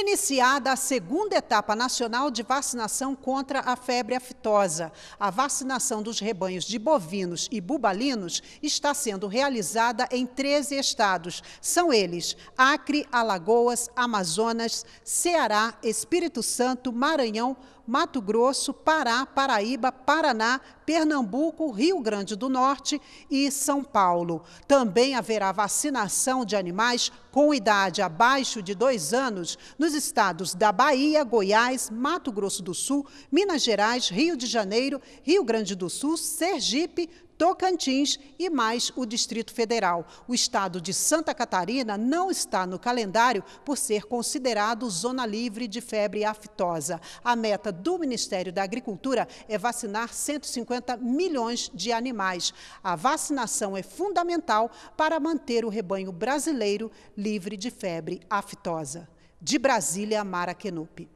Iniciada a segunda etapa nacional de vacinação contra a febre aftosa, a vacinação dos rebanhos de bovinos e bubalinos está sendo realizada em 13 estados. São eles Acre, Alagoas, Amazonas, Ceará, Espírito Santo, Maranhão, Mato Grosso, Pará, Paraíba, Paraná, Pernambuco, Rio Grande do Norte e São Paulo. Também haverá vacinação de animais com idade abaixo de dois anos nos nos estados da Bahia, Goiás, Mato Grosso do Sul, Minas Gerais, Rio de Janeiro, Rio Grande do Sul, Sergipe, Tocantins e mais o Distrito Federal. O estado de Santa Catarina não está no calendário por ser considerado zona livre de febre aftosa. A meta do Ministério da Agricultura é vacinar 150 milhões de animais. A vacinação é fundamental para manter o rebanho brasileiro livre de febre aftosa. De Brasília, Mara Kenupi.